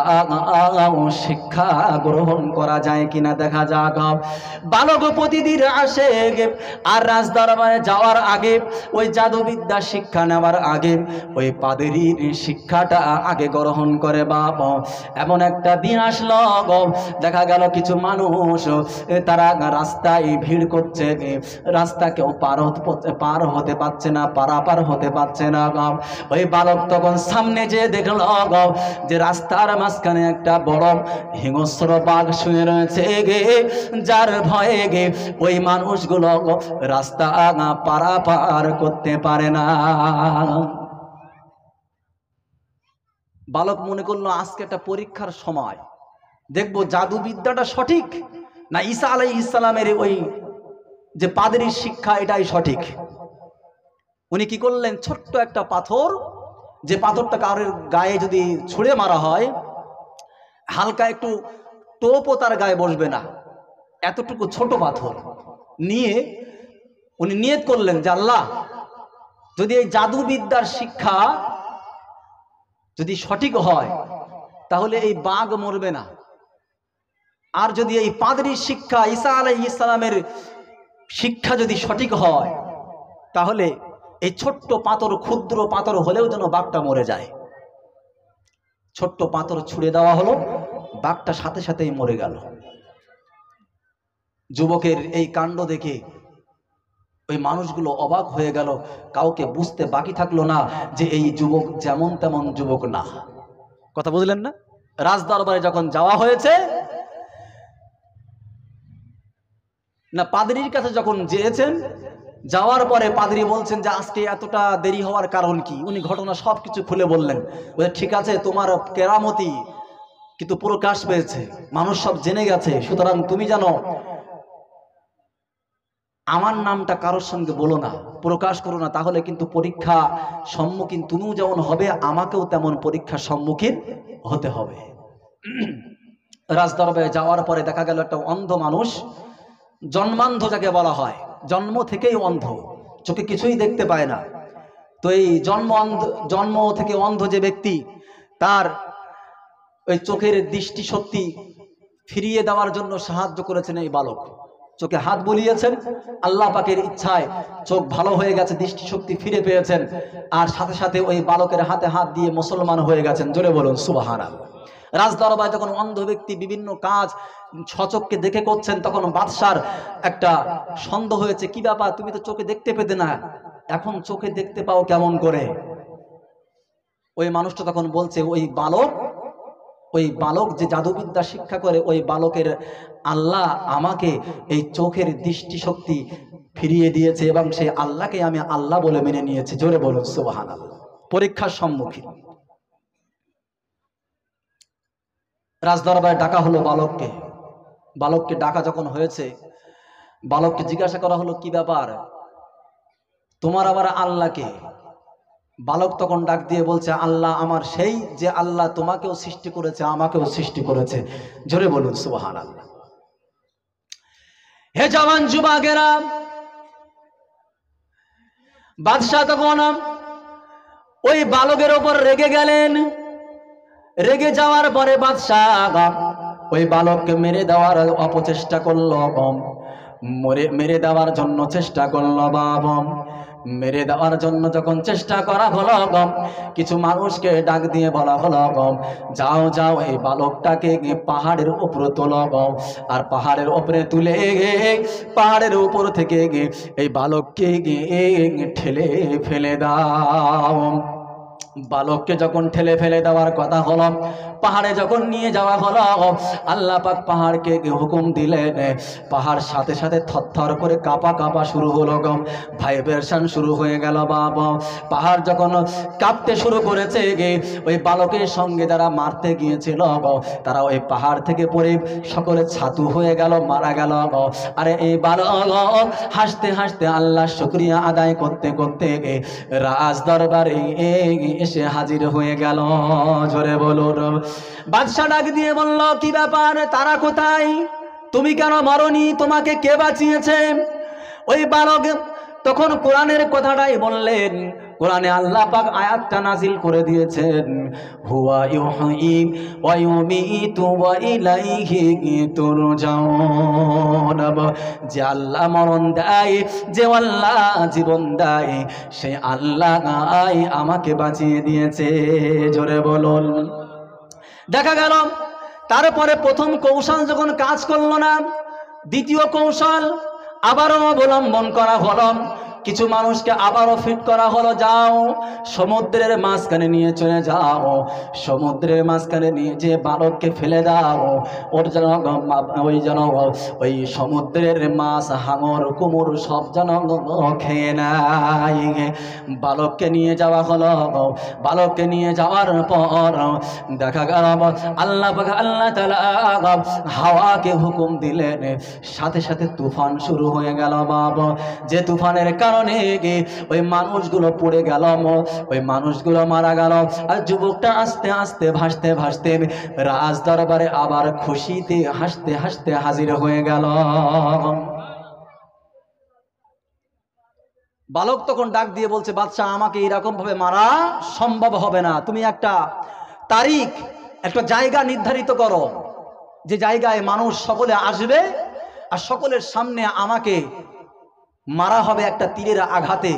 শিক্ষা গ্রহণ করা যায় কিনা দেখা যাক বালক প্রতিদিন আসে আর রাজদরবারে যাওয়ার আগে ওই জাদুবিদ্যা শিক্ষা নেওয়ার আগে ওই পাদেরির শিক্ষাটা আগে গ্রহণ করে বাপ গো এমন একটা দিন আসলো গো দেখা গেল কিছু মানুষ তারা রাস্তায় ভিড় করছে রাস্তা কেউ পার পার হতে পারছে না পারাপার হতে পারছে না গম ওই বালক তখন সামনে যে দেখল গম যে রাস্তার মাঝখানে একটা বড় হিংস্র বাঘ শুয়ে রয়েছে গে যার ভয়ে গে ওই মানুষগুলো রাস্তা পারাপার করতে পারে না বালক মনে করলো আজকে একটা পরীক্ষার সময় দেখব জাদুবিদ্যাটা সঠিক না ঈসা আলাই ইসলামের ওই যে পাদেরির শিক্ষা এটাই সঠিক উনি কি করলেন ছোট্ট একটা পাথর যে পাথরটা কারোর গায়ে যদি ছুঁড়ে মারা হয় হালকা একটু টোপও তার গায়ে বসবে না এতটুকু ছোট পাথর নিয়ে উনি নিয়ত করলেন যে আল্লাহ যদি এই জাদুবিদ্যার শিক্ষা যদি সঠিক হয় তাহলে এই বাঘ মরবে না আর যদি এই পাদরির শিক্ষা ঈসা আলাই ইসলামের শিক্ষা যদি সঠিক হয় তাহলে এই ছোট্ট পাথর ক্ষুদ্র পাথর হলেও যেন বাঘটা মরে যায় ছোট্ট পাথর ছুড়ে দেওয়া হলো বাঘটা সাথে সাথেই মরে গেল যুবকের এই কাণ্ড দেখে ওই মানুষগুলো অবাক হয়ে গেল কাউকে বুঝতে বাকি থাকলো না যে এই যুবক যেমন তেমন যুবক না কথা বুঝলেন না রাজদরবারে যখন যাওয়া হয়েছে না পাদরির কাছে যখন যেয়েছেন যাওয়ার পরে পাদরি বলছেন যে আজকে এতটা দেরি হওয়ার কারণ কি উনি ঘটনা সব কিছু খুলে বললেন বলে ঠিক আছে তোমার কেরামতি কিন্তু প্রকাশ পেয়েছে মানুষ সব জেনে গেছে সুতরাং তুমি জানো আমার নামটা কারোর সঙ্গে বলো না প্রকাশ করো না তাহলে কিন্তু পরীক্ষা সম্মুখীন তুমিও যেমন হবে আমাকেও তেমন পরীক্ষার সম্মুখীন হতে হবে রাজদরবে যাওয়ার পরে দেখা গেল একটা অন্ধ মানুষ জন্মান্ধ যাকে বলা হয় জন্ম থেকেই অন্ধ চোখে কিছুই দেখতে পায় না তো এই জন্ম অন্ধ জন্ম থেকে অন্ধ যে ব্যক্তি তার ওই চোখের দৃষ্টিশক্তি ফিরিয়ে দেওয়ার জন্য সাহায্য করেছেন এই বালক চোখে হাত বলিয়েছেন আল্লাহ পাকের ইচ্ছায় চোখ ভালো হয়ে গেছে দৃষ্টিশক্তি ফিরে পেয়েছেন আর সাথে সাথে ওই বালকের হাতে হাত দিয়ে মুসলমান হয়ে গেছেন জোরে বলুন সুবাহারা রাজদরবায় যখন অন্ধ ব্যক্তি বিভিন্ন কাজ সচককে দেখে করছেন তখন বাদশার একটা সন্দেহ হয়েছে কি ব্যাপার তুমি তো চোখে দেখতে পেতে না এখন চোখে দেখতে পাও কেমন করে ওই মানুষটা তখন বলছে ওই বালক ওই বালক যে জাদুবিদ্যা শিক্ষা করে ওই বালকের আল্লাহ আমাকে এই চোখের দৃষ্টিশক্তি ফিরিয়ে দিয়েছে এবং সেই আল্লাহকে আমি আল্লাহ বলে মেনে নিয়েছি জোরে বলুন সুবাহান পরীক্ষার সম্মুখীন রাজদরবারে ডাকা হলো বালককে বালককে ডাকা যখন হয়েছে বালককে জিজ্ঞাসা করা হলো কি ব্যাপার তোমার আবার আল্লাহকে বালক তখন ডাক দিয়ে বলছে আল্লাহ আমার সেই যে আল্লাহ তোমাকেও সৃষ্টি করেছে আমাকেও সৃষ্টি করেছে জোরে বলুন সুবাহান আল্লাহ হে জওয়ান যুবাগেরা বাদশাহ তখন ওই বালকের ওপর রেগে গেলেন রেগে যাওয়ার পরে বাদশাহ ওই বালককে মেরে দেওয়ার অপচেষ্টা করল মরে মেরে দেওয়ার জন্য চেষ্টা করল বাবম মেরে দেওয়ার জন্য যখন চেষ্টা করা হলো গম কিছু মানুষকে ডাক দিয়ে বলা হলো গম যাও যাও এই বালকটাকে পাহাড়ের উপর তোল গম আর পাহাড়ের ওপরে তুলে পাহাড়ের উপর থেকে এই বালককে ঠেলে ফেলে দাও বালককে যখন ঠেলে ফেলে দেওয়ার কথা হলো পাহাড়ে যখন নিয়ে যাওয়া হলো আল্লাহ পাক পাহাড়কে হুকুম দিলেন পাহাড় সাথে সাথে থরথর করে কাঁপা কাঁপা শুরু হলো গম ভাইব্রেশন শুরু হয়ে গেল বাবা পাহাড় যখন কাঁপতে শুরু করেছে গে ওই বালকের সঙ্গে যারা মারতে গিয়েছিল তারা ওই পাহাড় থেকে পড়ে সকলে ছাতু হয়ে গেল মারা গেল আরে এই বালক হাসতে হাসতে আল্লাহ শুক্রিয়া আদায় করতে করতে রাজ দরবারে এসে হাজির হয়ে গেল ঝরে বলুন বাদশাহ ডাক দিয়ে বলল কি ব্যাপার তারা কোথায় তুমি কেন মরনি তোমাকে কে বাঁচিয়েছে ওই বালক তখন কোরআনের কথাটাই বললেন কোরআনে আল্লাহ পাক আয়াতটা নাজিল করে দিয়েছেন হুয়া ইউহি ওয়া ইউমিতু ওয়া ইলাইহি তুরজাউন যে আল্লাহ মরণ দেয় যে আল্লাহ জীবন দেয় সে আল্লাহ আমাকে বাঁচিয়ে দিয়েছে জোরে বলুন দেখা গেল তারপরে প্রথম কৌশল যখন কাজ করল না দ্বিতীয় কৌশল আবারও অবলম্বন করা হলম কিছু মানুষকে আবারও ফিট করা হলো যাও সমুদ্রের মাঝখানে নিয়ে চলে যাও সমুদ্রের মাঝখানে নিয়ে যে বালককে ফেলে দাও ওর যেন ওই যেন ওই সমুদ্রের মাছ হাঙর কুমুর সব যেন খেয়ে নাই বালককে নিয়ে যাওয়া হলো বালককে নিয়ে যাওয়ার পর দেখা গেল আল্লাহ আল্লাহ তালা হাওয়াকে হুকুম দিলেন সাথে সাথে তুফান শুরু হয়ে গেল বাবা যে তুফানের কারণ কারণে ওই মানুষগুলো পড়ে গেল ওই মানুষগুলো মারা গেল আর যুবকটা আস্তে আস্তে ভাসতে ভাসতে রাজ দরবারে আবার খুশিতে হাসতে হাসতে হাজির হয়ে গেল বালক তখন ডাক দিয়ে বলছে বাদশাহ আমাকে ভাবে মারা সম্ভব হবে না তুমি একটা তারিখ একটা জায়গা নির্ধারিত করো যে জায়গায় মানুষ সকলে আসবে আর সকলের সামনে আমাকে মারা হবে একটা তীরের আঘাতে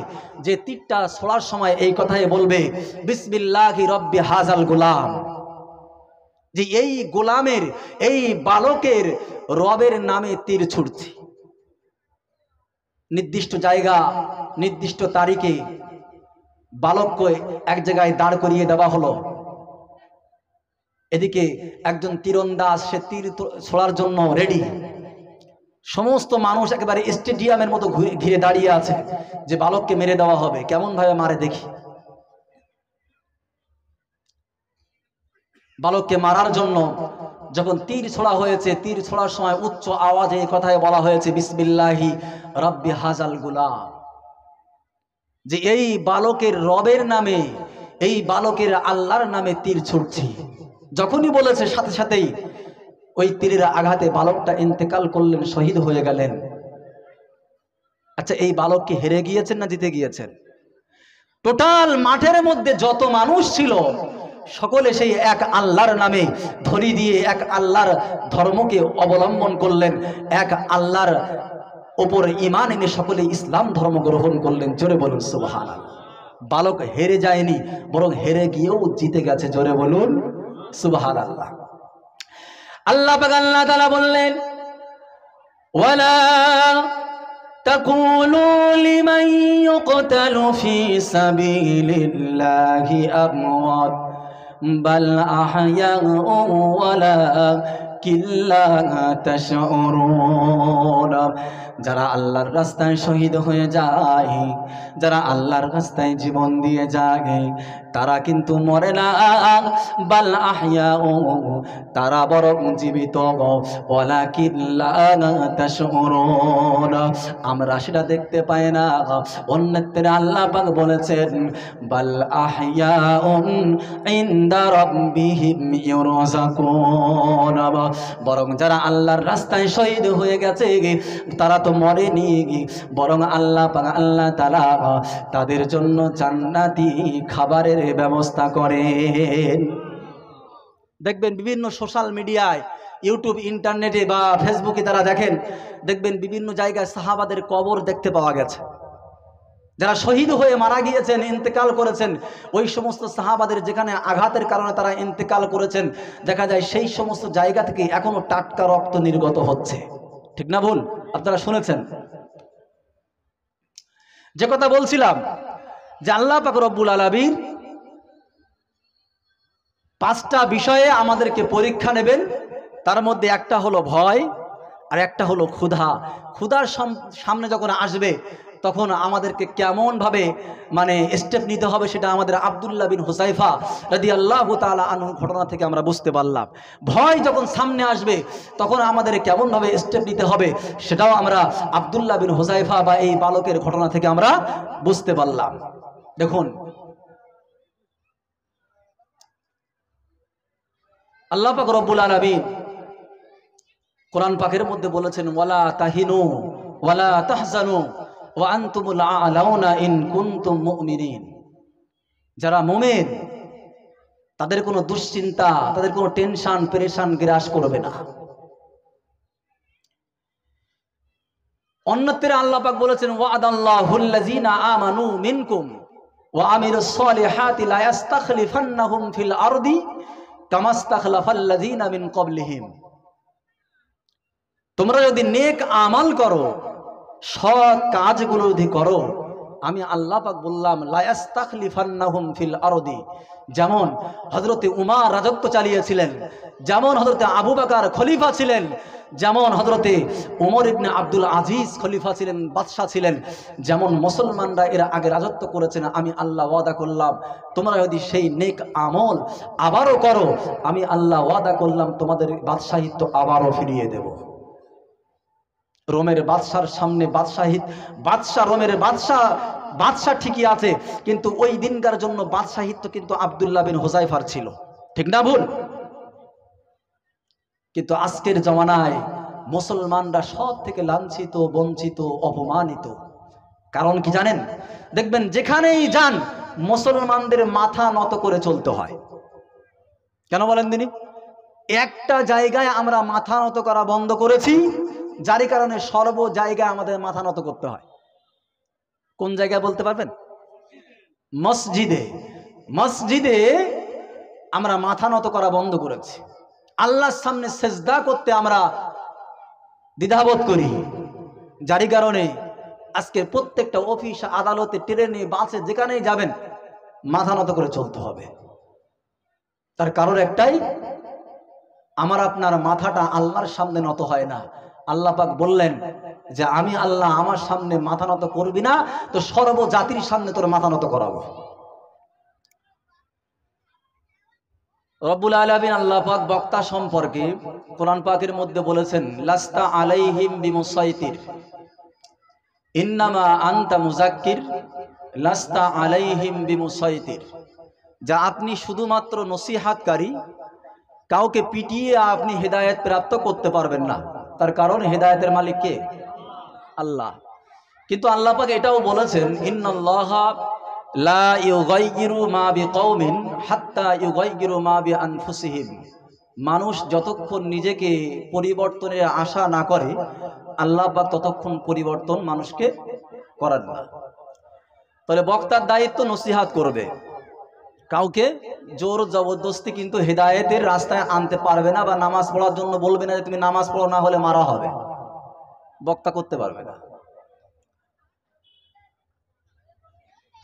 যে তীরটা ছোড়ার সময় এই কথাই বলবে বিসমিল্লাহি রব্বি হাজাল গোলাম যে এই গোলামের এই বালকের রবের নামে তীর ছুটছে নির্দিষ্ট জায়গা নির্দিষ্ট তারিখে বালককে এক জায়গায় দাঁড় করিয়ে দেওয়া হলো এদিকে একজন তীরন্দাজ সে তীর ছোড়ার জন্য রেডি সমস্ত মানুষ একেবারে স্টেডিয়ামের মতো ঘিরে দাঁড়িয়ে আছে যে বালককে মেরে দেওয়া হবে কেমন ভাবে মারে দেখি বালককে মারার জন্য যখন তীর ছোড়া হয়েছে তীর ছোড়ার সময় উচ্চ আওয়াজে এই কথায় বলা হয়েছে বিসমিল্লাহি রব্বি হাজাল গুলা যে এই বালকের রবের নামে এই বালকের আল্লাহর নামে তীর ছুটছি যখনই বলেছে সাথে সাথেই ওই তীরের আঘাতে বালকটা ইন্তেকাল করলেন শহীদ হয়ে গেলেন আচ্ছা এই বালক কি হেরে গিয়েছেন না জিতে গিয়েছেন টোটাল মাঠের মধ্যে যত মানুষ ছিল সকলে সেই এক আল্লাহর নামে ধরি দিয়ে এক আল্লাহর ধর্মকে অবলম্বন করলেন এক আল্লাহর ওপর ইমান এনে সকলে ইসলাম ধর্ম গ্রহণ করলেন জোরে বলুন সুবহান বালক হেরে যায়নি বরং হেরে গিয়েও জিতে গেছে জোরে বলুন সুবহান আল্লাহ আল্লাহ পাক আল্লাহ তাআলা বললেন যারা আল্লাহর রাস্তায় শহীদ হয়ে যায় যারা আল্লাহর রাস্তায় জীবন দিয়ে যায় তারা কিন্তু মরে না বাল আহিয়া তারা বরং জীবিত ওলা কিল্লা আমরা সেটা দেখতে পাই না অন্যত্র আল্লাহ পাক বলেছেন বাল আহিয়া বরং যারা আল্লাহর রাস্তায় শহীদ হয়ে গেছে তারা তো মরেনি বরং আল্লাহ আল্লাহ তালা তাদের জন্য জান্নাতি খাবারের ব্যবস্থা করেন দেখবেন বিভিন্ন সোশ্যাল মিডিয়ায় ইউটিউব ইন্টারনেটে বা ফেসবুকে তারা দেখেন দেখবেন বিভিন্ন জায়গায় সাহাবাদের কবর দেখতে পাওয়া গেছে যারা শহীদ হয়ে মারা গিয়েছেন ইন্তেকাল করেছেন ওই সমস্ত সাহাবাদের যেখানে আঘাতের কারণে তারা ইন্তেকাল করেছেন দেখা যায় সেই সমস্ত জায়গা থেকে এখনও টাটকা রক্ত নির্গত হচ্ছে ঠিক না ভুল আপনারা শুনেছেন যে কথা বলছিলাম যে আল্লাহ পাকর রব্বুল আলাবীর পাঁচটা বিষয়ে আমাদেরকে পরীক্ষা নেবেন তার মধ্যে একটা হলো ভয় আর একটা হলো ক্ষুধা ক্ষুধার সামনে যখন আসবে তখন আমাদেরকে কেমনভাবে মানে স্টেপ নিতে হবে সেটা আমাদের আবদুল্লা বিন হুসাইফা রাদি আল্লাহ তালা আনু ঘটনা থেকে আমরা বুঝতে পারলাম ভয় যখন সামনে আসবে তখন আমাদের কেমনভাবে স্টেপ নিতে হবে সেটাও আমরা আবদুল্লা বিন হুসাইফা বা এই বালকের ঘটনা থেকে আমরা বুঝতে পারলাম দেখুন আল্লাহ পাক রব্বুল আলমিন কোরআন পাকের মধ্যে বলেছেন ওয়ালা তাহিনু ওয়ালা তাহজানু ও আন্তুমুল আলাউনা ইন কুন্তুম মুমিনিন যারা মুমিন তাদের কোনো দুশ্চিন্তা তাদের কোনো টেনশন পেরেশান গ্রাস করবে না অন্যত্রে আল্লাহ পাক বলেছেন ওয়াদাল্লাহুল্লাযিনা আমানু মিনকুম ওয়া আমিলুস সালিহাতি লা ইস্তাখলিফান্নাহুম ফিল আরদি আমিন কবলিহিম তোমরা যদি নেক আমাল করো সৎ কাজগুলো যদি করো আমি আল্লাহ পাক বললাম লায়াস্তাখলিফান্নাহুম ফিল আরদি যেমন হজরতে উমা রাজত্ব চালিয়েছিলেন যেমন হজরতে আবু বাকার খলিফা ছিলেন যেমন হজরতে ওমর ইবনে আব্দুল আজিজ খলিফা ছিলেন বাদশাহ ছিলেন যেমন মুসলমানরা এরা আগে রাজত্ব করেছেন আমি আল্লাহ ওয়াদা করলাম তোমরা যদি সেই নেক আমল আবারও করো আমি আল্লাহ ওয়াদা করলাম তোমাদের বাদশাহিত্য আবারও ফিরিয়ে দেবো রোমের বাদশার সামনে বাদশাহিত বাদশাহ রোমের বাদশাহ বাদশাহ ঠিকই আছে কিন্তু ওই দিনকার জন্য বাদশাহিত্য কিন্তু আবদুল্লাহ বিন হোজাইফার ছিল ঠিক না ভুল কিন্তু আজকের জমানায় মুসলমানরা সব থেকে লাঞ্ছিত বঞ্চিত অপমানিত কারণ কি জানেন দেখবেন যেখানেই যান মুসলমানদের মাথা নত করে চলতে হয় কেন বলেন তিনি একটা জায়গায় আমরা মাথা নত করা বন্ধ করেছি যারই কারণে সর্ব জায়গায় আমাদের মাথা নত করতে হয় কোন জায়গায় বলতে পারবেন মসজিদে মসজিদে আমরা মাথা নত করা বন্ধ করেছি আল্লাহর সামনে সেজদা করতে আমরা দ্বিধাবোধ করি যারই কারণে আজকে প্রত্যেকটা অফিস আদালতে ট্রেনে বাসে যেখানেই যাবেন মাথা নত করে চলতে হবে তার কারণ একটাই আমার আপনার মাথাটা আল্লাহর সামনে নত হয় না আল্লাপাক বললেন যে আমি আল্লাহ আমার সামনে মাথা নত করবি না তো জাতির সামনে তোর মাথা নত করাবো রব্বুল আলমিন আল্লাহ পাক বক্তা সম্পর্কে কোরআন পাকের মধ্যে বলেছেন লাস্তা আলাইহিম বিমুসাইতির ইন্নামা আন্তা মুজাক্কির লাস্তা আলাইহিম বিমুসাইতির যা আপনি শুধুমাত্র নসিহাতকারী কাউকে পিটিয়ে আপনি হেদায়ত প্রাপ্ত করতে পারবেন না তার কারণ হেদায়তের মালিক কে আল্লাহ কিন্তু আল্লাহ পাক এটাও বলেছেন লা মা হাত্তা মা বি মানুষ যতক্ষণ নিজেকে পরিবর্তনের আশা না করে আল্লাহ পাক ততক্ষণ পরিবর্তন মানুষকে করার না তাহলে বক্তার দায়িত্ব নসিহাত করবে কাউকে জোর জবরদস্তি কিন্তু হৃদায়তের রাস্তায় আনতে পারবে না বা নামাজ পড়ার জন্য বলবে না যে তুমি নামাজ পড়ো না হলে মারা হবে বক্তা করতে পারবে না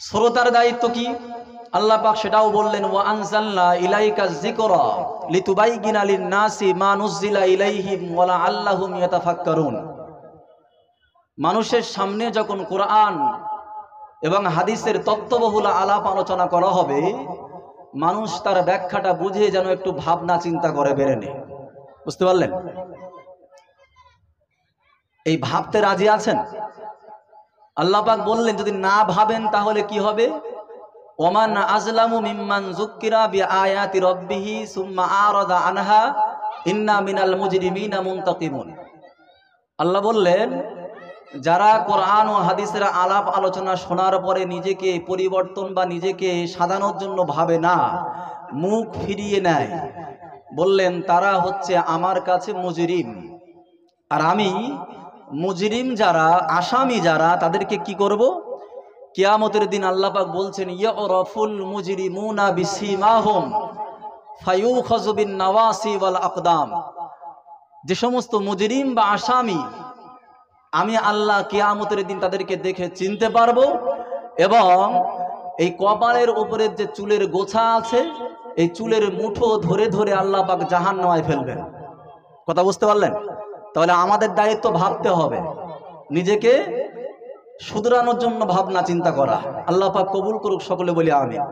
শ্রোতার দায়িত্ব কি আল্লাহ পাক সেটাও বললেন ও আনসাল্লাহ ইলাইকা যিকরা লিতুবাইগিনা লিন-নাসি মা নুজিলা ইলাইহিম ওয়া লাআল্লাহুম ইয়াতাফাক্কারুন মানুষের সামনে যখন কোরআন এবং হাদিসের তত্ত্ববহুল আলাপ আলোচনা করা হবে মানুষ তার ব্যাখ্যাটা বুঝে যেন একটু ভাবনা চিন্তা করে বেড়ে বুঝতে পারলেন এই ভাবতে রাজি আছেন আল্লাপাক বললেন যদি না ভাবেন তাহলে কি হবে ওমান আজলামু মিম্মান জুকিরা বি আয়াতি রব্বিহি সুম্মা আরাদা আনহা ইন্না মিনাল মুজরিমিনা মুনতাকিমুন আল্লাহ বললেন যারা কোরআন ও হাদিসের আলাপ আলোচনা শোনার পরে নিজেকে পরিবর্তন বা নিজেকে সাজানোর জন্য ভাবে না মুখ ফিরিয়ে নেয় বললেন তারা হচ্ছে আমার কাছে মুজরিম আর আমি মুজরিম যারা আসামি যারা তাদেরকে কি করব কিয়ামতের দিন আল্লাপাক বলছেন ইয়রফুল মুজরিমুনা বিসিমাহুম ফায়ু খজবিন নওয়াসি ওয়াল আকদাম যে সমস্ত মুজরিম বা আসামি আমি আল্লাহ কিয়ামতের দিন তাদেরকে দেখে চিনতে পারবো এবং এই কপালের উপরের যে চুলের গোছা আছে এই চুলের মুঠো ধরে ধরে আল্লাহ পাক জাহান নামায় ফেলবেন কথা বুঝতে পারলেন তাহলে আমাদের দায়িত্ব ভাবতে হবে নিজেকে শুধরানোর জন্য ভাবনা চিন্তা করা আল্লাহ পাক কবুল করুক সকলে বলি আমি